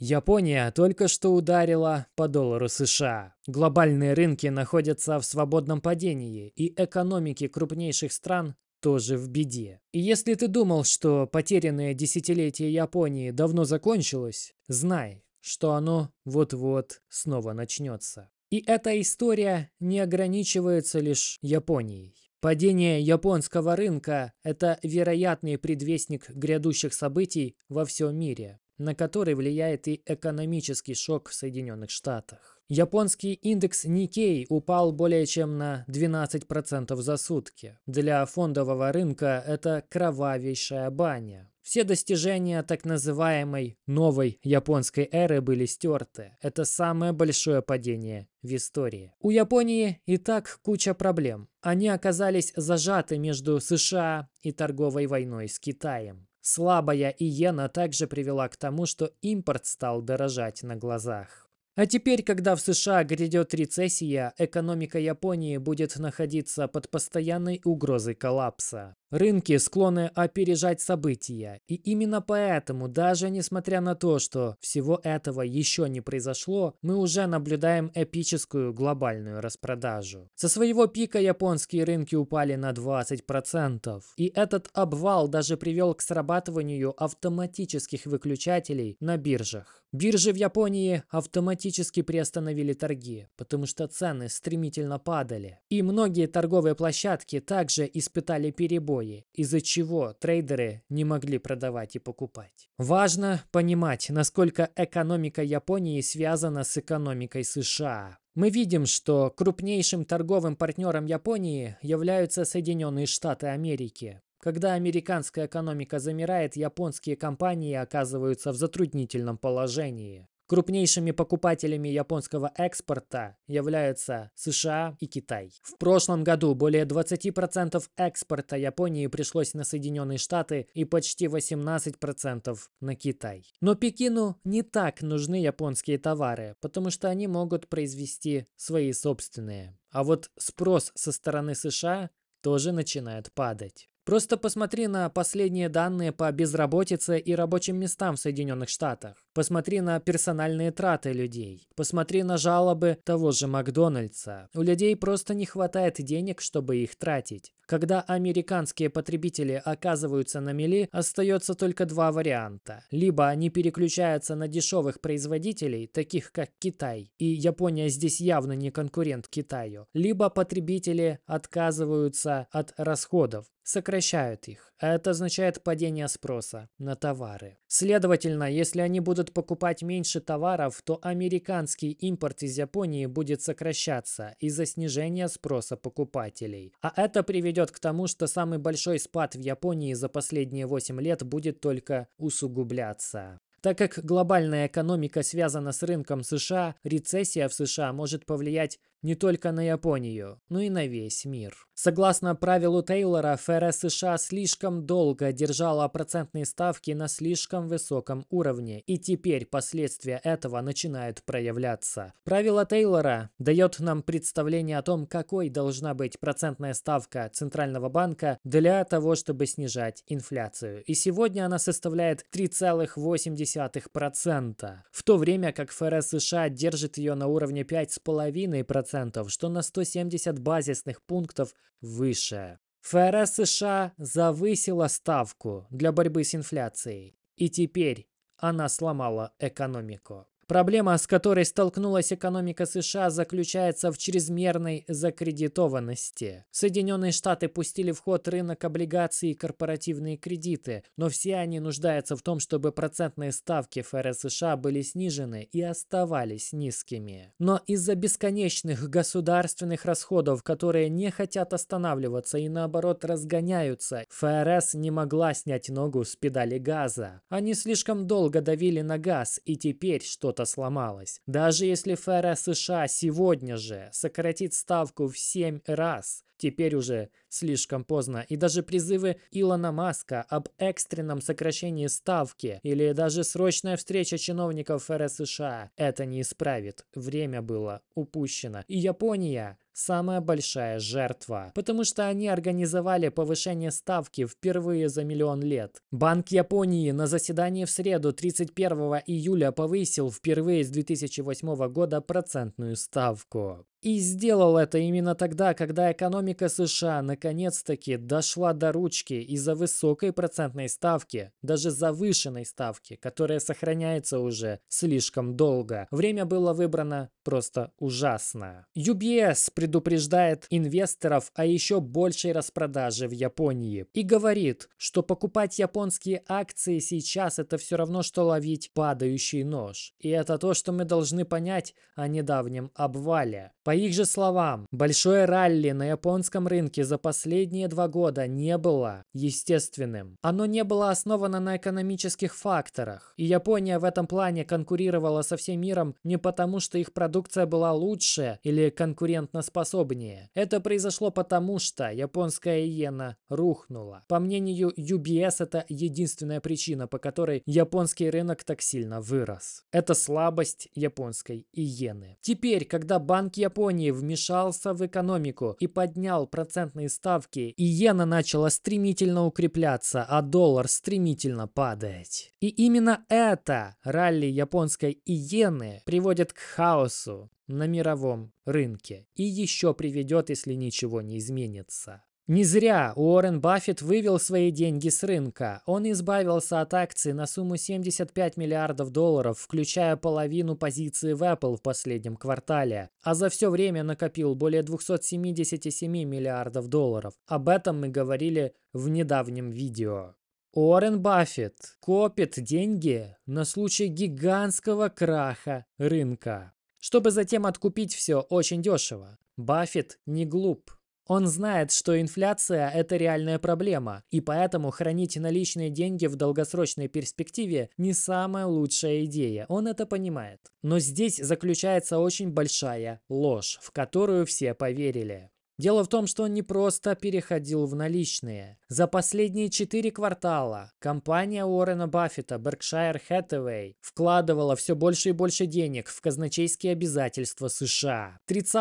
Япония только что ударила по доллару США. Глобальные рынки находятся в свободном падении, и экономики крупнейших стран тоже в беде. И если ты думал, что потерянное десятилетие Японии давно закончилось, знай, что оно вот-вот снова начнется. И эта история не ограничивается лишь Японией. Падение японского рынка – это вероятный предвестник грядущих событий во всем мире на который влияет и экономический шок в Соединенных Штатах. Японский индекс Никей упал более чем на 12% за сутки. Для фондового рынка это кровавейшая баня. Все достижения так называемой новой японской эры были стерты. Это самое большое падение в истории. У Японии и так куча проблем. Они оказались зажаты между США и торговой войной с Китаем. Слабая иена также привела к тому, что импорт стал дорожать на глазах. А теперь, когда в США грядет рецессия, экономика Японии будет находиться под постоянной угрозой коллапса. Рынки склонны опережать события, и именно поэтому, даже несмотря на то, что всего этого еще не произошло, мы уже наблюдаем эпическую глобальную распродажу. Со своего пика японские рынки упали на 20%, и этот обвал даже привел к срабатыванию автоматических выключателей на биржах. Биржи в Японии автоматически приостановили торги, потому что цены стремительно падали. И многие торговые площадки также испытали перебои, из-за чего трейдеры не могли продавать и покупать. Важно понимать, насколько экономика Японии связана с экономикой США. Мы видим, что крупнейшим торговым партнером Японии являются Соединенные Штаты Америки. Когда американская экономика замирает, японские компании оказываются в затруднительном положении. Крупнейшими покупателями японского экспорта являются США и Китай. В прошлом году более 20% экспорта Японии пришлось на Соединенные Штаты и почти 18% на Китай. Но Пекину не так нужны японские товары, потому что они могут произвести свои собственные. А вот спрос со стороны США тоже начинает падать. Просто посмотри на последние данные по безработице и рабочим местам в Соединенных Штатах. Посмотри на персональные траты людей. Посмотри на жалобы того же Макдональдса. У людей просто не хватает денег, чтобы их тратить. Когда американские потребители оказываются на мели, остается только два варианта. Либо они переключаются на дешевых производителей, таких как Китай, и Япония здесь явно не конкурент Китаю, либо потребители отказываются от расходов, сокращают их. Это означает падение спроса на товары. Следовательно, если они будут будут покупать меньше товаров, то американский импорт из Японии будет сокращаться из-за снижения спроса покупателей. А это приведет к тому, что самый большой спад в Японии за последние 8 лет будет только усугубляться. Так как глобальная экономика связана с рынком США, рецессия в США может повлиять не только на Японию, но и на весь мир. Согласно правилу Тейлора, ФРС США слишком долго держала процентные ставки на слишком высоком уровне, и теперь последствия этого начинают проявляться. Правило Тейлора дает нам представление о том, какой должна быть процентная ставка Центрального банка для того, чтобы снижать инфляцию. И сегодня она составляет 3,8%, в то время как ФРС США держит ее на уровне 5,5%. 10%, что на 170 базисных пунктов выше. ФРС США завысила ставку для борьбы с инфляцией, и теперь она сломала экономику. Проблема, с которой столкнулась экономика США, заключается в чрезмерной закредитованности. Соединенные Штаты пустили в ход рынок облигаций и корпоративные кредиты, но все они нуждаются в том, чтобы процентные ставки ФРС США были снижены и оставались низкими. Но из-за бесконечных государственных расходов, которые не хотят останавливаться и наоборот разгоняются, ФРС не могла снять ногу с педали газа. Они слишком долго давили на газ, и теперь что-то что-то сломалось. Даже если ФРС США сегодня же сократит ставку в 7 раз, теперь уже слишком поздно. И даже призывы Илона Маска об экстренном сокращении ставки или даже срочная встреча чиновников ФРС США это не исправит. Время было упущено. И Япония самая большая жертва, потому что они организовали повышение ставки впервые за миллион лет. Банк Японии на заседании в среду 31 июля повысил впервые с 2008 года процентную ставку. И сделал это именно тогда, когда экономика США наконец-таки дошла до ручки из-за высокой процентной ставки, даже завышенной ставки, которая сохраняется уже слишком долго. Время было выбрано просто ужасное. UBS предупреждает инвесторов о еще большей распродаже в Японии и говорит, что покупать японские акции сейчас это все равно, что ловить падающий нож. И это то, что мы должны понять о недавнем обвале. По их же словам, большое ралли на японском рынке за последние два года не было естественным. Оно не было основано на экономических факторах. И Япония в этом плане конкурировала со всем миром не потому, что их продукция была лучше или конкурентоспособнее. Это произошло потому, что японская иена рухнула. По мнению UBS, это единственная причина, по которой японский рынок так сильно вырос. Это слабость японской иены. Теперь, когда банки Японии Японии вмешался в экономику и поднял процентные ставки, и иена начала стремительно укрепляться, а доллар стремительно падать. И именно это ралли японской иены приводит к хаосу на мировом рынке и еще приведет, если ничего не изменится. Не зря Уоррен Баффет вывел свои деньги с рынка. Он избавился от акций на сумму 75 миллиардов долларов, включая половину позиции в Apple в последнем квартале, а за все время накопил более 277 миллиардов долларов. Об этом мы говорили в недавнем видео. Уоррен Баффет копит деньги на случай гигантского краха рынка, чтобы затем откупить все очень дешево. Баффет не глуп. Он знает, что инфляция – это реальная проблема, и поэтому хранить наличные деньги в долгосрочной перспективе не самая лучшая идея, он это понимает. Но здесь заключается очень большая ложь, в которую все поверили. Дело в том, что он не просто переходил в наличные. За последние четыре квартала компания Уоррена Баффета Berkshire Hathaway вкладывала все больше и больше денег в казначейские обязательства США. 30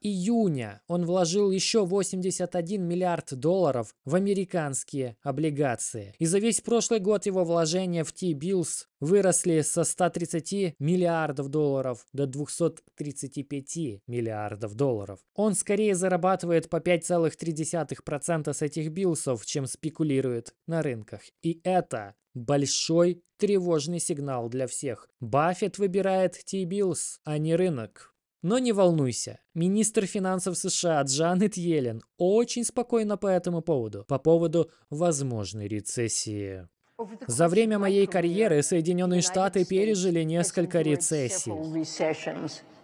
июня он вложил еще 81 миллиард долларов в американские облигации. И за весь прошлый год его вложения в T-Bills выросли со 130 миллиардов долларов до 235 миллиардов долларов. Он скорее зарабатывает по 5,3% с этих билсов, чем спекулирует на рынках. И это большой тревожный сигнал для всех. Баффет выбирает T-билс, а не рынок. Но не волнуйся, министр финансов США Джанет Йеллен очень спокойно по этому поводу, по поводу возможной рецессии. За время моей карьеры Соединенные Штаты пережили несколько рецессий.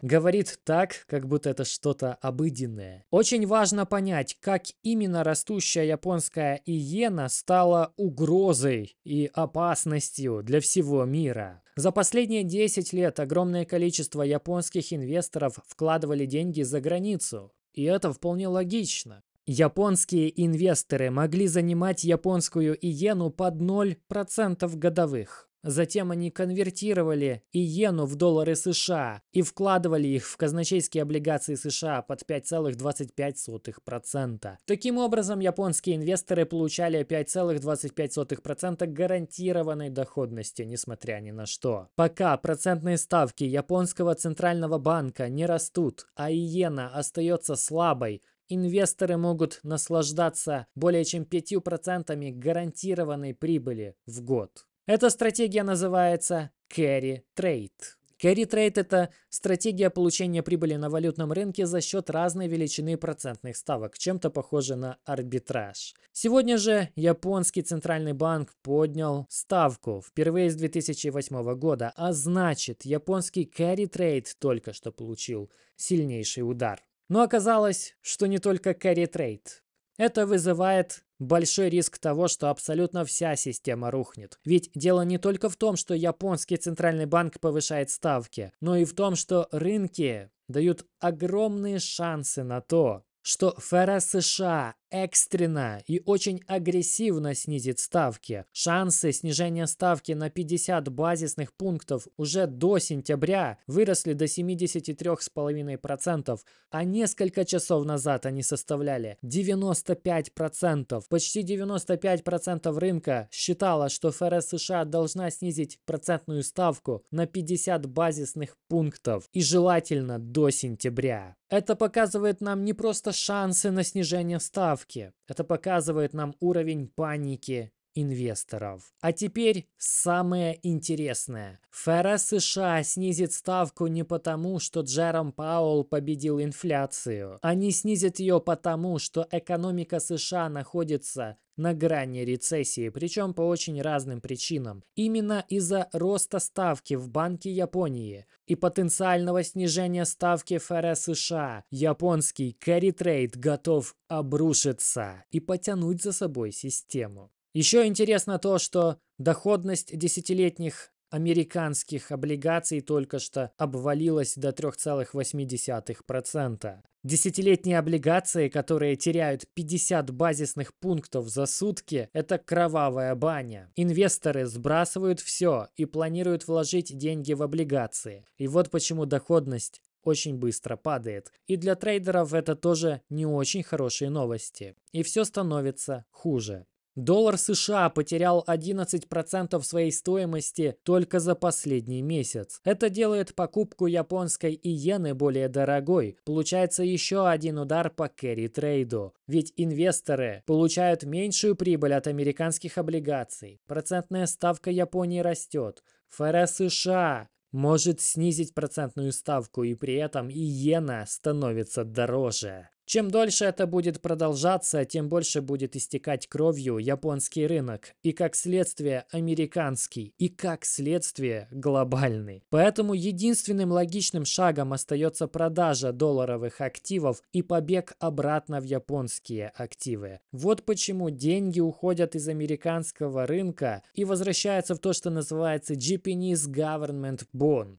Говорит так, как будто это что-то обыденное. Очень важно понять, как именно растущая японская иена стала угрозой и опасностью для всего мира. За последние 10 лет огромное количество японских инвесторов вкладывали деньги за границу. И это вполне логично. Японские инвесторы могли занимать японскую иену под 0% годовых. Затем они конвертировали иену в доллары США и вкладывали их в казначейские облигации США под 5,25%. Таким образом, японские инвесторы получали 5,25% гарантированной доходности, несмотря ни на что. Пока процентные ставки японского центрального банка не растут, а иена остается слабой, инвесторы могут наслаждаться более чем 5% гарантированной прибыли в год. Эта стратегия называется carry trade. Carry trade – это стратегия получения прибыли на валютном рынке за счет разной величины процентных ставок, чем-то похоже на арбитраж. Сегодня же японский центральный банк поднял ставку впервые с 2008 года, а значит, японский carry trade только что получил сильнейший удар. Но оказалось, что не только carry trade. Это вызывает большой риск того, что абсолютно вся система рухнет. Ведь дело не только в том, что японский центральный банк повышает ставки, но и в том, что рынки дают огромные шансы на то, что ФРС США экстренно и очень агрессивно снизит ставки. Шансы снижения ставки на 50 базисных пунктов уже до сентября выросли до 73,5%, а несколько часов назад они составляли 95%. Почти 95% рынка считало, что ФРС США должна снизить процентную ставку на 50 базисных пунктов и желательно до сентября. Это показывает нам не просто шансы на снижение ставки, ставки. Это показывает нам уровень паники инвесторов. А теперь самое интересное. ФРС США снизит ставку не потому, что Джером Пауэлл победил инфляцию. Они снизят ее потому, что экономика США находится на грани рецессии, причем по очень разным причинам. Именно из-за роста ставки в Банке Японии и потенциального снижения ставки ФРС США японский carry трейд готов обрушиться и потянуть за собой систему. Еще интересно то, что доходность десятилетних американских облигаций только что обвалилась до 3,8%. Десятилетние облигации, которые теряют 50 базисных пунктов за сутки, это кровавая баня. Инвесторы сбрасывают все и планируют вложить деньги в облигации. И вот почему доходность очень быстро падает. И для трейдеров это тоже не очень хорошие новости. И все становится хуже. Доллар США потерял 11% своей стоимости только за последний месяц. Это делает покупку японской иены более дорогой. Получается еще один удар по керри-трейду. Ведь инвесторы получают меньшую прибыль от американских облигаций. Процентная ставка Японии растет. ФРС США может снизить процентную ставку, и при этом иена становится дороже. Чем дольше это будет продолжаться, тем больше будет истекать кровью японский рынок, и как следствие американский, и как следствие глобальный. Поэтому единственным логичным шагом остается продажа долларовых активов и побег обратно в японские активы. Вот почему деньги уходят из американского рынка и возвращаются в то, что называется Japanese Government Bond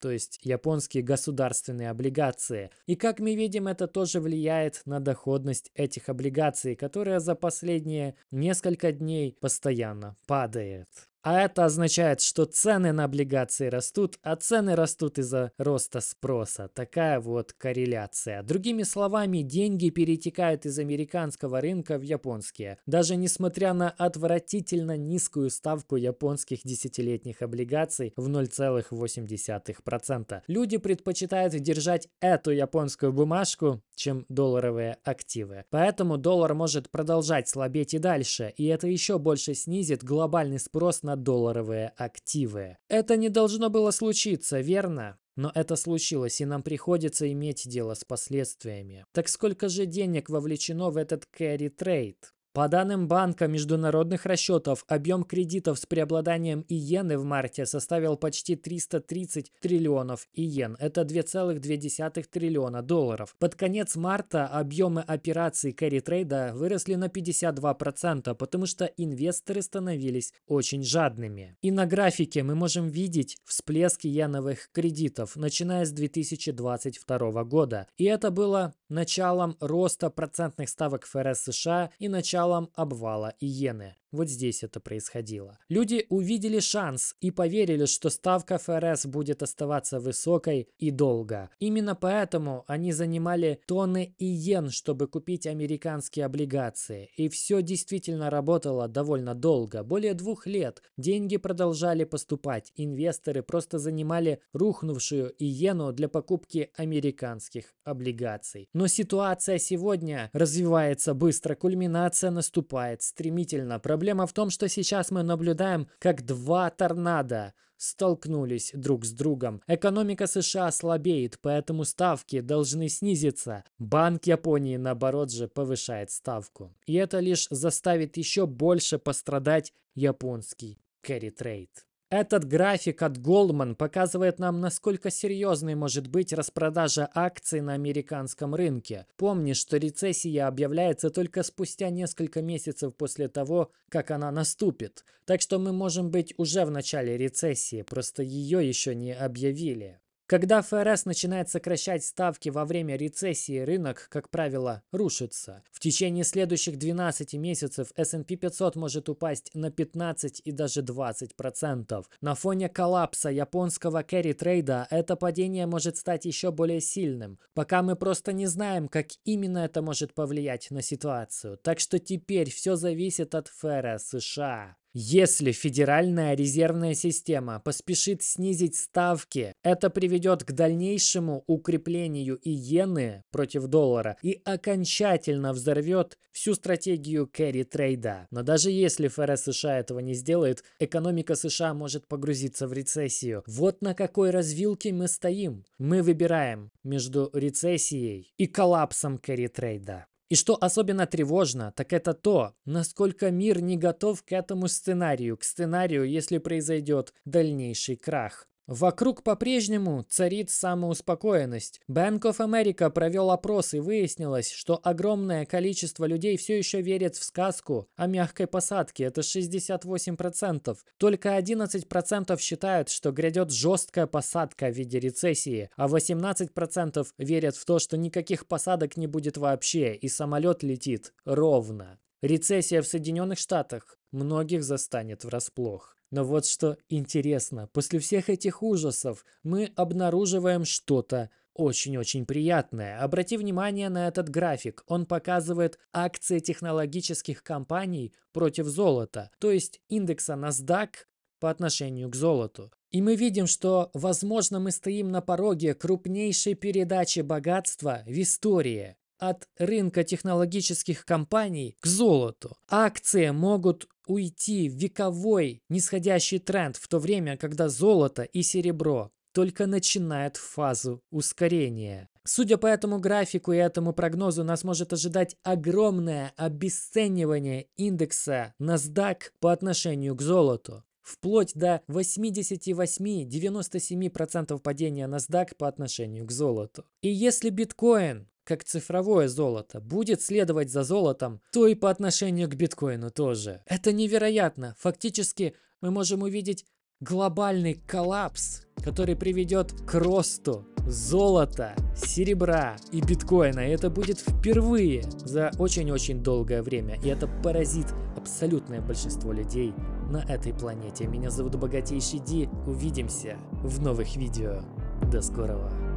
то есть японские государственные облигации. И как мы видим, это тоже влияет на доходность этих облигаций, которая за последние несколько дней постоянно падает. А это означает, что цены на облигации растут, а цены растут из-за роста спроса. Такая вот корреляция. Другими словами, деньги перетекают из американского рынка в японские. Даже несмотря на отвратительно низкую ставку японских десятилетних облигаций в 0,8%. Люди предпочитают держать эту японскую бумажку, чем долларовые активы. Поэтому доллар может продолжать слабеть и дальше, и это еще больше снизит глобальный спрос на долларовые активы. Это не должно было случиться, верно? Но это случилось, и нам приходится иметь дело с последствиями. Так сколько же денег вовлечено в этот carry trade? По данным Банка международных расчетов, объем кредитов с преобладанием иены в марте составил почти 330 триллионов иен. Это 2,2 триллиона долларов. Под конец марта объемы операций кэрри-трейда выросли на 52%, потому что инвесторы становились очень жадными. И на графике мы можем видеть всплеск иеновых кредитов, начиная с 2022 года. И это было началом роста процентных ставок ФРС США и началом началом обвала иены. Вот здесь это происходило. Люди увидели шанс и поверили, что ставка ФРС будет оставаться высокой и долго. Именно поэтому они занимали тонны иен, чтобы купить американские облигации. И все действительно работало довольно долго, более двух лет. Деньги продолжали поступать, инвесторы просто занимали рухнувшую иену для покупки американских облигаций. Но ситуация сегодня развивается быстро, кульминация наступает стремительно, проблема Проблема в том, что сейчас мы наблюдаем, как два торнадо столкнулись друг с другом. Экономика США слабеет, поэтому ставки должны снизиться. Банк Японии, наоборот же, повышает ставку. И это лишь заставит еще больше пострадать японский кэрри-трейд. Этот график от Goldman показывает нам, насколько серьезной может быть распродажа акций на американском рынке. Помни, что рецессия объявляется только спустя несколько месяцев после того, как она наступит. Так что мы можем быть уже в начале рецессии, просто ее еще не объявили. Когда ФРС начинает сокращать ставки во время рецессии, рынок, как правило, рушится. В течение следующих 12 месяцев S&P 500 может упасть на 15 и даже 20%. На фоне коллапса японского кэрри-трейда это падение может стать еще более сильным. Пока мы просто не знаем, как именно это может повлиять на ситуацию. Так что теперь все зависит от ФРС США. Если Федеральная резервная система поспешит снизить ставки, это приведет к дальнейшему укреплению иены против доллара и окончательно взорвет всю стратегию кэрри трейда. Но даже если ФРС США этого не сделает, экономика США может погрузиться в рецессию. Вот на какой развилке мы стоим. Мы выбираем между рецессией и коллапсом кэрри трейда. И что особенно тревожно, так это то, насколько мир не готов к этому сценарию, к сценарию, если произойдет дальнейший крах. Вокруг по-прежнему царит самоуспокоенность. Bank of America провел опрос и выяснилось, что огромное количество людей все еще верят в сказку о мягкой посадке, это 68%. Только 11% считают, что грядет жесткая посадка в виде рецессии, а 18% верят в то, что никаких посадок не будет вообще и самолет летит ровно. Рецессия в Соединенных Штатах многих застанет врасплох. Но вот что интересно, после всех этих ужасов мы обнаруживаем что-то очень-очень приятное. Обрати внимание на этот график. Он показывает акции технологических компаний против золота, то есть индекса NASDAQ по отношению к золоту. И мы видим, что, возможно, мы стоим на пороге крупнейшей передачи богатства в истории от рынка технологических компаний к золоту. Акции могут уйти в вековой нисходящий тренд в то время, когда золото и серебро только начинают фазу ускорения. Судя по этому графику и этому прогнозу, нас может ожидать огромное обесценивание индекса NASDAQ по отношению к золоту. Вплоть до 88-97% падения NASDAQ по отношению к золоту. И если биткоин как цифровое золото, будет следовать за золотом, то и по отношению к биткоину тоже. Это невероятно. Фактически мы можем увидеть глобальный коллапс, который приведет к росту золота, серебра и биткоина. И это будет впервые за очень-очень долгое время. И это поразит абсолютное большинство людей на этой планете. Меня зовут Богатейший Ди. Увидимся в новых видео. До скорого.